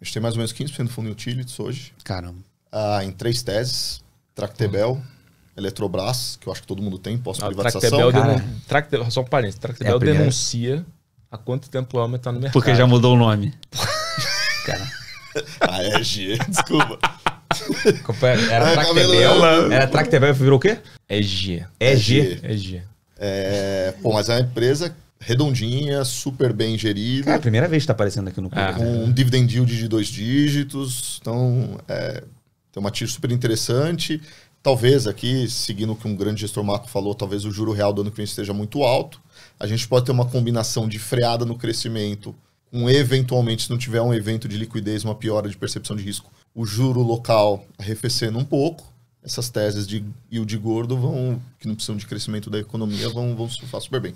A gente tem mais ou menos 15% do fundo em utilities hoje. Caramba. Ah, em três teses: Tractebel, hum. Eletrobras, que eu acho que todo mundo tem, posso ah, privatização Ah, denun... Tractebel, só um parênteses: Tractebel é denuncia há quanto tempo o homem está no mercado. Porque já mudou o nome. Cara. ah, é, G, desculpa. Tá era Tractebel, era Tractebel virou o quê? EG. EG. EG. É, pô, mas é uma empresa redondinha, super bem gerida. é a primeira vez que está aparecendo aqui no ah. clube. Com né? um dividend yield de dois dígitos. Então, é, tem uma TIR super interessante. Talvez aqui, seguindo o que um grande gestor macro falou, talvez o juro real do ano que vem esteja muito alto. A gente pode ter uma combinação de freada no crescimento um eventualmente, se não tiver um evento de liquidez, uma piora de percepção de risco, o juro local arrefecendo um pouco, essas teses de yield gordo vão, que não precisam de crescimento da economia, vão, vão surfar super bem.